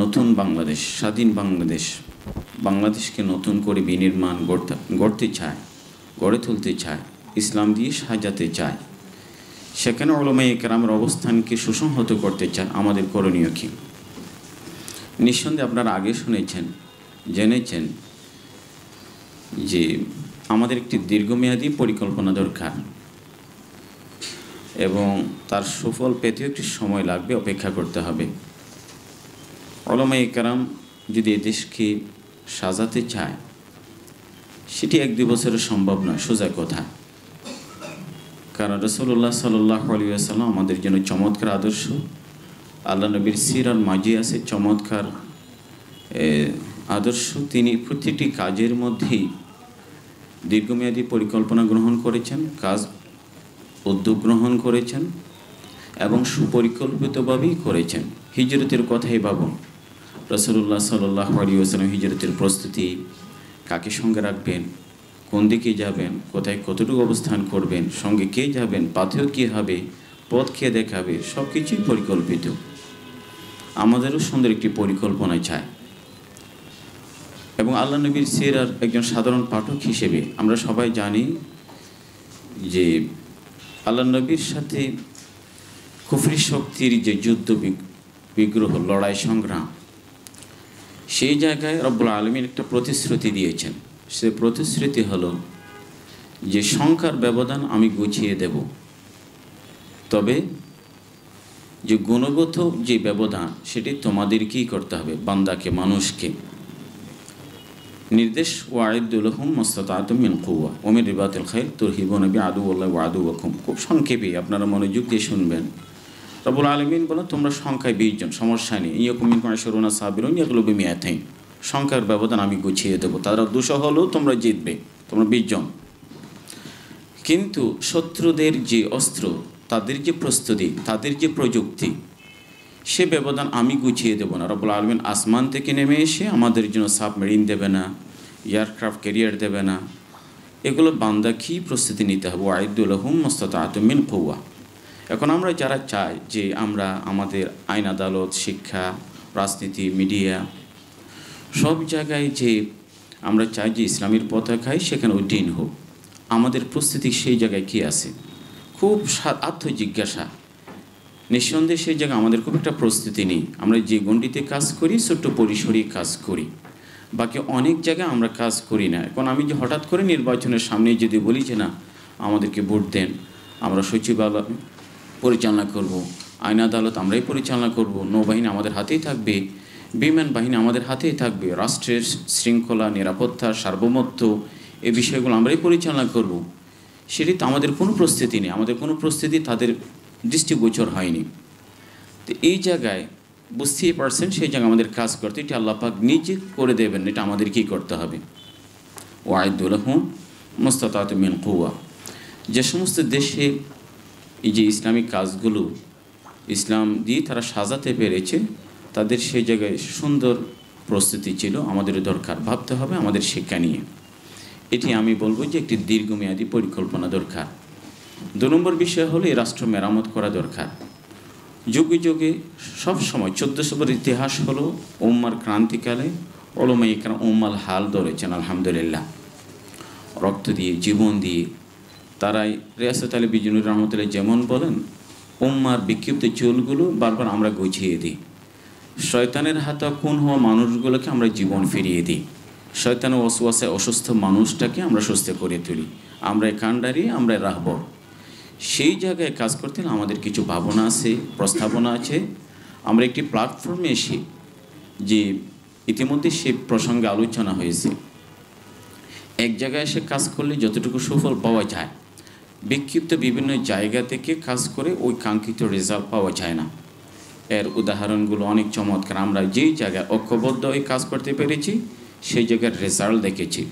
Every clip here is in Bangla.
নতুন বাংলাদেশ স্বাধীন বাংলাদেশ বাংলাদেশকে নতুন করে বিনির্মাণ গড়তে গড়তে চায় গড়ে তুলতে চায় ইসলাম দিয়ে সাজাতে চায় সেখানে ওলমা একরামের অবস্থানকে সুসংহত করতে চায় আমাদের করণীয় কী নিঃসন্দেহে আপনারা আগে শুনেছেন জেনেছেন যে আমাদের একটি দীর্ঘমেয়াদী পরিকল্পনা দরকার এবং তার সুফল পেতেও একটি সময় লাগবে অপেক্ষা করতে হবে ওলামাই কারাম যদি দেশকে সাজাতে চায় সেটি এক দুই বছরের সম্ভব নয় সোজা কথা কারণ রসুল্লাহ সাল্লাহ আলিয়াল্লাম আমাদের জন্য চমৎকার আদর্শ আল্লাহ নবীর সিরার মাজি আছে চমৎকার আদর্শ তিনি প্রতিটি কাজের মধ্যেই দীর্ঘমেয়াদী পরিকল্পনা গ্রহণ করেছেন কাজ উদ্যোগ গ্রহণ করেছেন এবং সুপরিকল্পিতভাবেই করেছেন হিজরতের কথাই ভাবুন রসুল্লাহ সাল্লাহ হিজরতের প্রস্তুতি কাকে সঙ্গে রাখবেন কোন দিকে যাবেন কোথায় কতটুকু অবস্থান করবেন সঙ্গে কে যাবেন পাথেও কী হবে পথ কে দেখাবে সব কিছুই পরিকল্পিত আমাদেরও সুন্দর একটি পরিকল্পনায় চায় এবং আল্লাহ নবীর সিরার একজন সাধারণ পাঠক হিসেবে আমরা সবাই জানি যে আল্লাহ নবীর সাথে কুফরি শক্তির যে যুদ্ধ বিগ্রহ লড়াই সংগ্রাম সেই জায়গায় রব্বুল আলমীর একটা প্রতিশ্রুতি দিয়েছেন সে প্রতিশ্রুতি হলো যে সংখ্যার ব্যবধান আমি গুছিয়ে দেব তবে যে গুণগত যে ব্যবধান সেটি তোমাদেরকেই করতে হবে বান্দাকে মানুষকে নির্দেশ ওয়াইদুলহম মোস্তাতমিন কুয়া ওমির রিবাতুল তোর হিবনবী আদু আল্লাহ আদু খুব সংক্ষেপে আপনারা মনোযোগ দিয়ে শুনবেন রবুল আলমিন বলেন তোমরা সংখ্যায় বিশ জন সমস্যা নেই ইয়কুমিন সরুনা সাহাবিরুন ইয়াকুলবি মিয়াথাইন সংখ্যার ব্যবধান আমি গুছিয়ে দেবো তারা দুশো হলেও তোমরা জিতবে তোমরা বিশ জন কিন্তু শত্রুদের যে অস্ত্র তাদের যে প্রস্তুতি তাদের যে প্রযুক্তি সে ব্যবধান আমি গুছিয়ে দেবো না রবুল আলমিন আসমান থেকে নেমে এসে আমাদের জন্য সাবমেরিন দেবে না এয়ারক্রাফট ক্যারিয়ার দেবে না এগুলো বান্দা কী প্রস্তুতি নিতে হবে ওয়াইদুল হুম মোস্তাত আতমিন ফৌয়া এখন আমরা যারা চাই যে আমরা আমাদের আইন আদালত শিক্ষা রাজনীতি মিডিয়া সব জায়গায় যে আমরা চাই যে ইসলামের পতাকায় সেখানে উদ্দিন হোক আমাদের প্রস্তুতি সেই জায়গায় কি আছে খুব আত্ম জিজ্ঞাসা নিঃসন্দেহে সেই জায়গায় আমাদের খুব একটা প্রস্তুতি নেই আমরা যে গণ্ডিতে কাজ করি ছোট্ট পরিসরে কাজ করি বাকি অনেক জায়গায় আমরা কাজ করি না এখন আমি যে হঠাৎ করে নির্বাচনের সামনে যদি বলি যে না আমাদেরকে ভোট দেন আমরা সচিবালয় পরিচালনা করব। আইন আদালত আমরাই পরিচালনা করব নৌবাহিনী আমাদের হাতেই থাকবে বিমান বাহিনী আমাদের হাতেই থাকবে রাষ্ট্রের শৃঙ্খলা নিরাপত্তা সার্বভৌমত্ব এই বিষয়গুলো আমরাই পরিচালনা করব। সেটি তো আমাদের কোনো প্রস্তুতি নেই আমাদের কোনো প্রস্তুতি তাদের দৃষ্টিগোচর হয়নি তো এই জায়গায় বুঝতেই পারছেন সেই জায়গায় আমাদের কাজ করতে এটি আল্লাপাক নিজে করে দেবেন এটা আমাদের কি করতে হবে ওয়ায়দুল হুম মোস্তাত মিন কুয়া যে সমস্ত দেশে এই যে ইসলামিক কাজগুলো ইসলাম দিয়ে তারা সাজাতে পেরেছে তাদের সেই জায়গায় সুন্দর প্রস্তুতি ছিল আমাদের দরকার ভাবতে হবে আমাদের শিক্ষা নিয়ে এটি আমি বলবো যে একটি দীর্ঘমেয়াদী পরিকল্পনা দরকার দু নম্বর বিষয় হলো এই রাষ্ট্র মেরামত করা দরকার যুগে যুগে সবসময় চোদ্দোশোর ইতিহাস হলো ওম্মার ক্রান্তিকালে অলমে ওম্মাল হাল ধরেছেন আলহামদুলিল্লাহ রক্ত দিয়ে জীবন দিয়ে তারাই রিয়াসত আলী বিজনুর রহমতুল্লাহ যেমন বলেন উম্মার বিক্ষিপ্ত চুলগুলো বারবার আমরা গুছিয়ে দিই শয়তানের হাতে খুন হওয়া মানুষগুলোকে আমরা জীবন ফিরিয়ে দিই শয়তান ওয়াসওয়াসে অসুস্থ মানুষটাকে আমরা সুস্থ করে তুলি আমরা কান্ডারি আমরা রাহব সেই জায়গায় কাজ করতে আমাদের কিছু ভাবনা আছে প্রস্তাবনা আছে আমরা একটি প্ল্যাটফর্মে এসে যে ইতিমধ্যে সে প্রসঙ্গে আলোচনা হয়েছে এক জায়গায় এসে কাজ করলে যতটুকু সুফল পাওয়া যায় বিক্ষিপ্ত বিভিন্ন জায়গা থেকে কাজ করে ওই কাঙ্ক্ষিত রেজাল্ট পাওয়া যায় না এর উদাহরণগুলো অনেক চমৎকার আমরা যেই জায়গায় ঐক্যবদ্ধ হয়ে কাজ করতে পেরেছি সেই জায়গার রেজাল্ট দেখেছি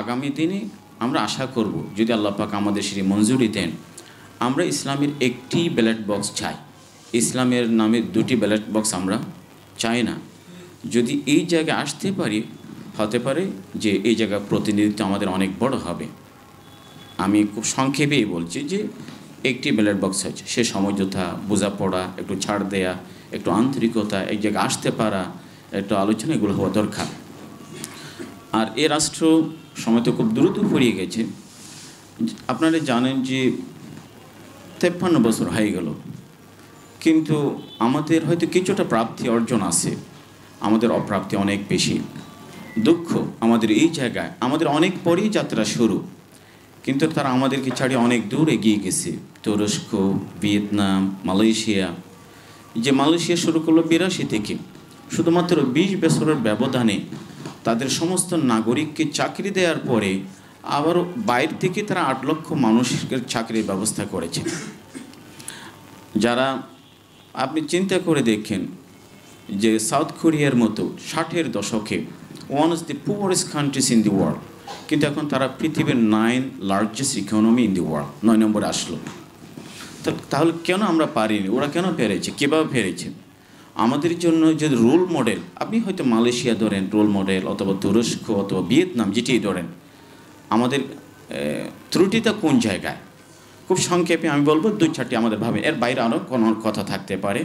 আগামী দিনে আমরা আশা করব যদি পাক আমাদের সেটি মঞ্জুরি দেন আমরা ইসলামের একটি ব্যালট বক্স চাই ইসলামের নামে দুটি ব্যালট বক্স আমরা চাই না যদি এই জায়গায় আসতে পারি হতে পারে যে এই জায়গার প্রতিনিধিত্ব আমাদের অনেক বড় হবে আমি খুব সংক্ষেপেই বলছি যে একটি ব্যালট বক্স আছে সে সমঝোতা বোঝাপড়া একটু ছাড় দেয়া একটু আন্তরিকতা এক জায়গায় আসতে পারা একটু আলোচনা এগুলো হওয়া দরকার আর এ রাষ্ট্র সময় তো খুব দ্রুত ফুরিয়ে গেছে আপনারা জানেন যে তেপ্পান্ন বছর হয়ে গেল কিন্তু আমাদের হয়তো কিছুটা প্রাপ্তি অর্জন আছে আমাদের অপ্রাপ্তি অনেক বেশি দুঃখ আমাদের এই জায়গায় আমাদের অনেক পরেই যাত্রা শুরু কিন্তু তারা আমাদেরকে ছাড়িয়ে অনেক দূর এগিয়ে গেছে তুরস্ক ভিয়েতনাম মালয়েশিয়া যে মালয়েশিয়া শুরু করলো বিরাশি থেকে শুধুমাত্র বিশ বছরের ব্যবধানে তাদের সমস্ত নাগরিককে চাকরি দেওয়ার পরে আবারও বাইর থেকে তারা আট লক্ষ মানুষের চাকরির ব্যবস্থা করেছে যারা আপনি চিন্তা করে দেখেন যে সাউথ কোরিয়ার মতো ষাটের দশকে one of the poorest countries in the world কিন্তু এখন তারা পৃথিবীর nine largest economy in the world নয় নম্বরে আসলো তাহলে কেন আমরা পারিনি ওরা কেন পেরেছে কীভাবে পেরেছে আমাদের জন্য যে রোল মডেল আপনি হয়তো মালয়েশিয়া ধরেন রোল মডেল অথবা তুরস্ক অথবা ভিয়েতনাম যেটি ধরেন আমাদের ত্রুটিটা কোন জায়গায় খুব সংক্ষেপে আমি বলবো দু চারটি আমাদের ভাবে এর বাইরে আরও কোনো কথা থাকতে পারে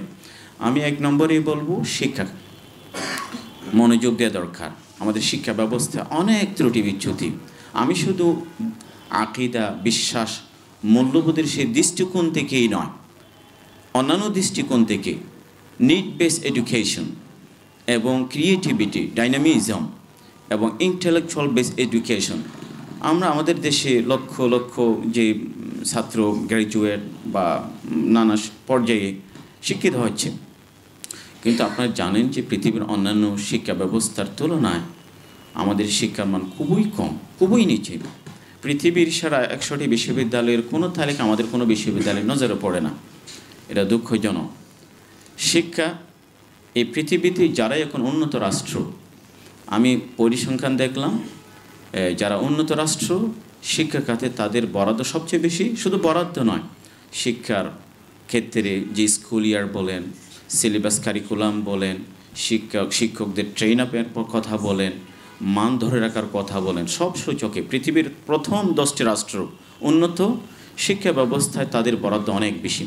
আমি এক নম্বরেই বলবো শিক্ষা মনোযোগ দেওয়া দরকার আমাদের শিক্ষা ব্যবস্থা অনেক ত্রুটি বিচ্যুতি আমি শুধু আকিদা বিশ্বাস মূল্যবোধের সেই দৃষ্টিকোণ থেকেই নয় অন্যান্য দৃষ্টিকোণ থেকে নিড বেস এডুকেশন এবং ক্রিয়েটিভিটি ডাইনামিজম এবং ইন্টেলেকচুয়াল বেস এডুকেশন আমরা আমাদের দেশে লক্ষ লক্ষ যে ছাত্র গ্র্যাজুয়েট বা নানা পর্যায়ে শিক্ষিত হচ্ছে কিন্তু আপনারা জানেন যে পৃথিবীর অন্যান্য শিক্ষা ব্যবস্থার তুলনায় আমাদের শিক্ষার মান খুবই কম খুবই নিচে পৃথিবীর সারা একশোটি বিশ্ববিদ্যালয়ের কোনো তালিকা আমাদের কোনো বিশ্ববিদ্যালয়ের নজরে পড়ে না এটা দুঃখজনক শিক্ষা এই পৃথিবীতে যারাই এখন উন্নত রাষ্ট্র আমি পরিসংখ্যান দেখলাম যারা উন্নত রাষ্ট্র শিক্ষা খাতে তাদের বরাদ্দ সবচেয়ে বেশি শুধু বরাদ্দ নয় শিক্ষার ক্ষেত্রে যে স্কুল ইয়ার বলেন সিলেবাস কারিকুলাম বলেন শিক্ষক শিক্ষকদের ট্রেন আপের কথা বলেন মান ধরে রাখার কথা বলেন সব সূচকে পৃথিবীর প্রথম দশটি রাষ্ট্র উন্নত শিক্ষা ব্যবস্থায় তাদের বরাদ্দ অনেক বেশি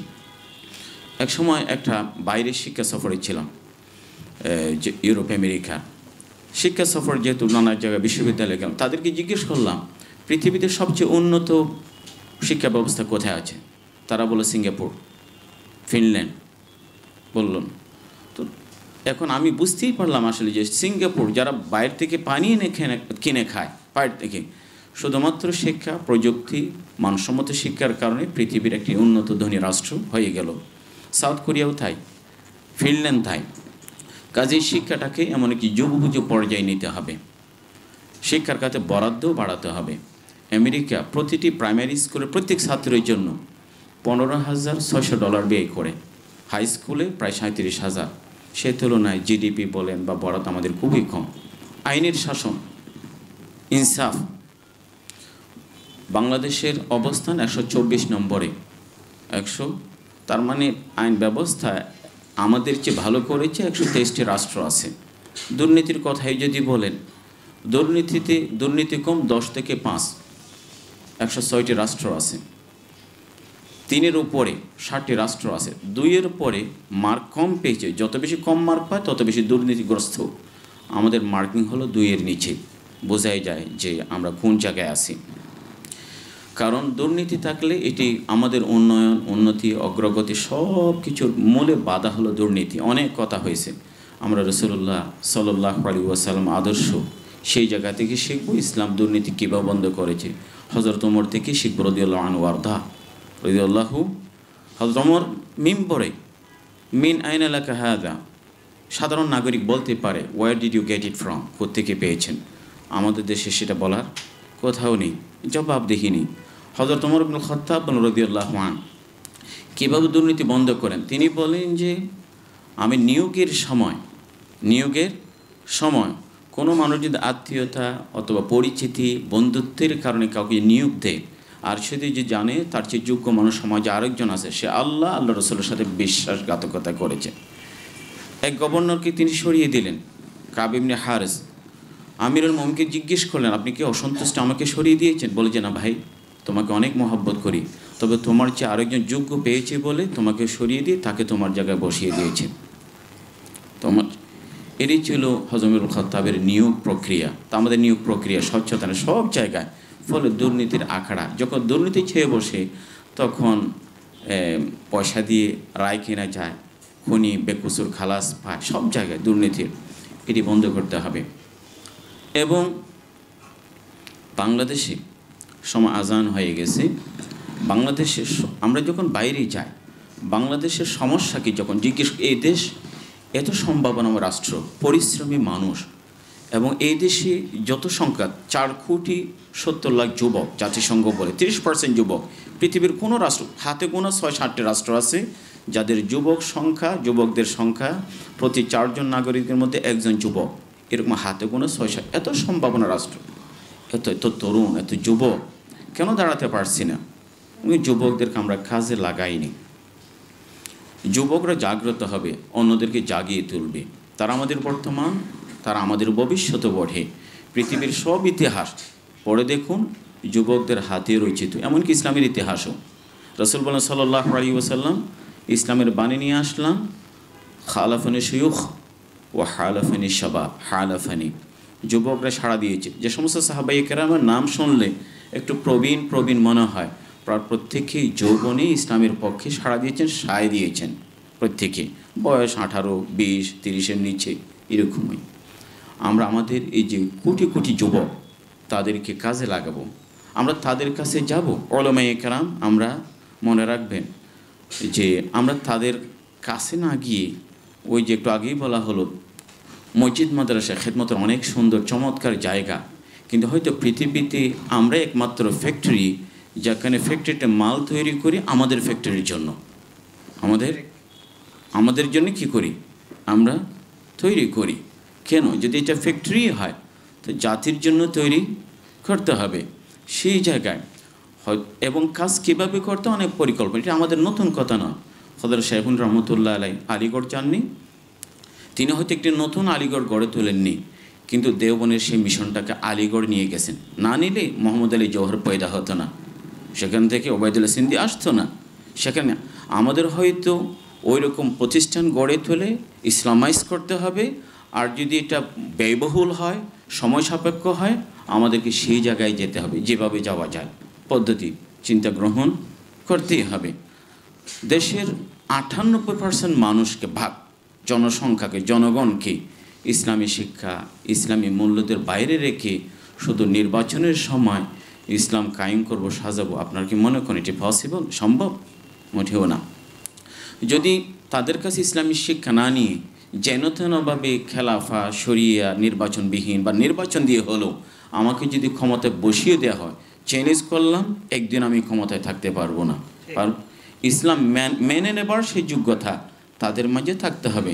এক সময় একটা বাইরের শিক্ষা সফরে ছিলাম যে ইউরোপ আমেরিকা শিক্ষা সফর যেহেতু নানা জায়গায় বিশ্ববিদ্যালয়ে গেলাম তাদেরকে জিজ্ঞেস করলাম পৃথিবীতে সবচেয়ে উন্নত শিক্ষা ব্যবস্থা কোথায় আছে তারা বলে সিঙ্গাপুর ফিনল্যান্ড বললেন তো এখন আমি বুঝতেই পারলাম আসলে যে সিঙ্গাপুর যারা বাইর থেকে পানি এনে কিনে খায় বাইর থেকে শুধুমাত্র শিক্ষা প্রযুক্তি মানসম্মত শিক্ষার কারণে পৃথিবীর একটি উন্নত ধনী রাষ্ট্র হয়ে গেল সাউথ কোরিয়াও তাই ফিনল্যান্ড তাই কাজেই শিক্ষাটাকে এমন একটি যুগভুজ পর্যায়ে নিতে হবে শিক্ষার কাছে বরাদ্দও বাড়াতে হবে আমেরিকা প্রতিটি প্রাইমারি স্কুলের প্রত্যেক ছাত্রের জন্য পনেরো হাজার ছয়শো ডলার ব্যয় করে হাই স্কুলে প্রায় সাঁত্রিশ হাজার সে তুলনায় জিডিপি বলেন বা বরাত আমাদের খুবই কম আইনের শাসন ইনসাফ বাংলাদেশের অবস্থান একশো চব্বিশ নম্বরে একশো তার মানে আইন ব্যবস্থা আমাদের চেয়ে ভালো করেছে একশো তেইশটি রাষ্ট্র আছে দুর্নীতির কথাই যদি বলেন দুর্নীতিতে দুর্নীতি কম দশ থেকে পাঁচ একশো ছয়টি রাষ্ট্র আছে তিনের উপরে ষাটটি রাষ্ট্র আছে দুইয়ের পরে মার্ক কম পেয়েছে যত বেশি কম মার্ক পায় তত বেশি দুর্নীতিগ্রস্ত আমাদের মার্কিং হলো দুইয়ের নিচে বোঝাই যায় যে আমরা কোন জায়গায় আছি কারণ দুর্নীতি থাকলে এটি আমাদের উন্নয়ন উন্নতি অগ্রগতি সব কিছুর মূলে বাধা হলো দুর্নীতি অনেক কথা হয়েছে আমরা রসুল্লাহ সাল্লাহ আলী ওয়াসালাম আদর্শ সেই জায়গা থেকে শিখবো ইসলাম দুর্নীতি কীভাবে বন্ধ করেছে হজরত ওমর থেকে শিখব রদিউল্লাহ আনওয়ার্ধা রদিউল্লাহু হজরত অমর মিম পরে মিন আইন এলাকা হাদা সাধারণ নাগরিক বলতে পারে where did you get it from কোথেকে পেয়েছেন আমাদের দেশে সেটা বলার কোথাও নেই জবাব দেখিনি হজরত অমর আব্দুল খত্তাব রদিউল্লাহ মান কীভাবে দুর্নীতি বন্ধ করেন তিনি বলেন যে আমি নিয়োগের সময় নিয়োগের সময় কোনো মানুষ যদি আত্মীয়তা অথবা পরিচিতি বন্ধুত্বের কারণে কাউকে নিয়োগ দেয় আর সেটি যে জানে তার চেয়ে যোগ্য মানুষ সমাজে আরেকজন আছে সে আল্লাহ আল্লাহ রসুলের সাথে বিশ্বাসঘাতকতা করেছে এক গভর্নরকে তিনি সরিয়ে দিলেন কাবিমনে হারেস আমিরুল মমকে জিজ্ঞেস করলেন আপনি কি অসন্তুষ্ট আমাকে সরিয়ে দিয়েছেন বলে যে না ভাই তোমাকে অনেক মহব্বত করি তবে তোমার চেয়ে আরেকজন যোগ্য পেয়েছে বলে তোমাকে সরিয়ে দিয়ে তাকে তোমার জায়গায় বসিয়ে দিয়েছে তোমার এটি ছিল হজমিরুল খতাবের নিয়োগ প্রক্রিয়া তা আমাদের নিয়োগ প্রক্রিয়া স্বচ্ছতা সব জায়গায় ফলে দুর্নীতির আখড়া যখন দুর্নীতি ছেয়ে বসে তখন পয়সা দিয়ে রায় কেনা যায় খনি বেকুসুর খালাস পায় সব জায়গায় দুর্নীতির এটি বন্ধ করতে হবে এবং বাংলাদেশে সময় আজান হয়ে গেছে বাংলাদেশে আমরা যখন বাইরে যাই বাংলাদেশের সমস্যাকে যখন জিজ্ঞেস এই দেশ এত সম্ভাবনা রাষ্ট্র পরিশ্রমী মানুষ এবং এই দেশে যত সংখ্যা চার কোটি সত্তর লাখ যুবক জাতিসংঘ বলে তিরিশ পার্সেন্ট যুবক পৃথিবীর কোনো রাষ্ট্র হাতে গোনা ছয় সাতটি রাষ্ট্র আছে যাদের যুবক সংখ্যা যুবকদের সংখ্যা প্রতি চারজন নাগরিকের মধ্যে একজন যুবক এরকম হাতে গোনা ছয় সাত এত সম্ভাবনা রাষ্ট্র এত এত তরুণ এত যুবক কেন দাঁড়াতে পারছি না যুবকদেরকে আমরা কাজে লাগাইনি যুবকরা জাগ্রত হবে অন্যদেরকে জাগিয়ে তুলবে তারা আমাদের বর্তমান তারা আমাদের ভবিষ্যতে বঢ়ে পৃথিবীর সব ইতিহাস পড়ে দেখুন যুবকদের হাতে রচিত এমনকি ইসলামের ইতিহাসও রসুলবুল্লাহ সাল্লাহ আলী ওসাল্লাম ইসলামের বাণী নিয়ে আসলাম খালাফানি সুয়ুখ ও হালাফানি শাবাব হালাফানি যুবকরা সাড়া দিয়েছে যে সমস্ত সাহাবাই কেরামের নাম শুনলে একটু প্রবীণ প্রবীণ মনে হয় প্রত্যেকেই যৌবনে ইসলামের পক্ষে সাড়া দিয়েছেন সায় দিয়েছেন প্রত্যেকে বয়স আঠারো বিশ তিরিশের নিচে এরকমই আমরা আমাদের এই যে কোটি কোটি যুবক তাদেরকে কাজে লাগাবো আমরা তাদের কাছে যাব অলমাই কারাম আমরা মনে রাখবেন যে আমরা তাদের কাছে না গিয়ে ওই যে একটু আগেই বলা হলো মসজিদ মাদ্রাসা খেদমতের অনেক সুন্দর চমৎকার জায়গা কিন্তু হয়তো পৃথিবীতে আমরা একমাত্র ফ্যাক্টরি যেখানে ফ্যাক্টরিতে মাল তৈরি করি আমাদের ফ্যাক্টরির জন্য আমাদের আমাদের জন্য কি করি আমরা তৈরি করি কেন যদি এটা ফ্যাক্টরি হয় তো জাতির জন্য তৈরি করতে হবে সেই জায়গায় এবং কাজ কীভাবে করতে অনেক পরিকল্পনা এটা আমাদের নতুন কথা নয় সদর সাহেবুল রহমতুল্লাহ আলাই আলিগড় চাননি তিনি হয়তো একটি নতুন আলিগড় গড়ে তোলেননি কিন্তু দেওবনের সেই মিশনটাকে আলিগড় নিয়ে গেছেন না নিলে মোহাম্মদ আলী জহর পয়দা হতো না সেখান থেকে ওবায়দুল্লাহ সিন্দি আসতো না সেখানে আমাদের হয়তো ওই রকম প্রতিষ্ঠান গড়ে তোলে ইসলামাইজ করতে হবে আর যদি এটা ব্যয়বহুল হয় সময় সাপেক্ষ হয় আমাদেরকে সেই জায়গায় যেতে হবে যেভাবে যাওয়া যায় পদ্ধতি চিন্তা গ্রহণ করতেই হবে দেশের আটান্নব্বই পার্সেন্ট মানুষকে ভাগ জনসংখ্যাকে জনগণকে ইসলামী শিক্ষা ইসলামী মূল্যদের বাইরে রেখে শুধু নির্বাচনের সময় ইসলাম কায়েম করব সাজাবো আপনার কি মনে করেন এটি পসিবল সম্ভব মোটেও না যদি তাদের কাছে ইসলামী শিক্ষা না নিয়ে যেন তেনভাবে খেলাফা সরিয়া নির্বাচনবিহীন বা নির্বাচন দিয়ে হলো আমাকে যদি ক্ষমতায় বসিয়ে দেওয়া হয় চ্যালেঞ্জ করলাম একদিন আমি ক্ষমতায় থাকতে পারবো না আর ইসলাম মেনে নেবার সেই যোগ্যতা তাদের মাঝে থাকতে হবে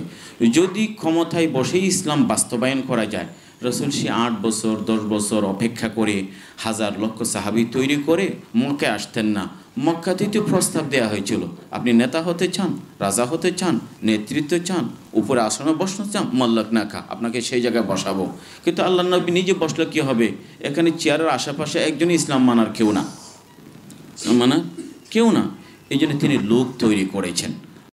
যদি ক্ষমতায় বসেই ইসলাম বাস্তবায়ন করা যায় রসুল সে আট বছর দশ বছর অপেক্ষা করে হাজার লক্ষ সাহাবি তৈরি করে মুখে আসতেন না মক্কাতেই প্রস্তাব দেয়া হয়েছিল আপনি নেতা হতে চান রাজা হতে চান নেতৃত্ব চান উপরে আসনে বসতে চান মল্লক নাকা আপনাকে সেই জায়গায় বসাবো কিন্তু আল্লাহ নবী নিজে বসলে কী হবে এখানে চেয়ারের আশেপাশে একজন ইসলাম মানার কেউ না মানা কেউ না এই জন্য তিনি লোক তৈরি করেছেন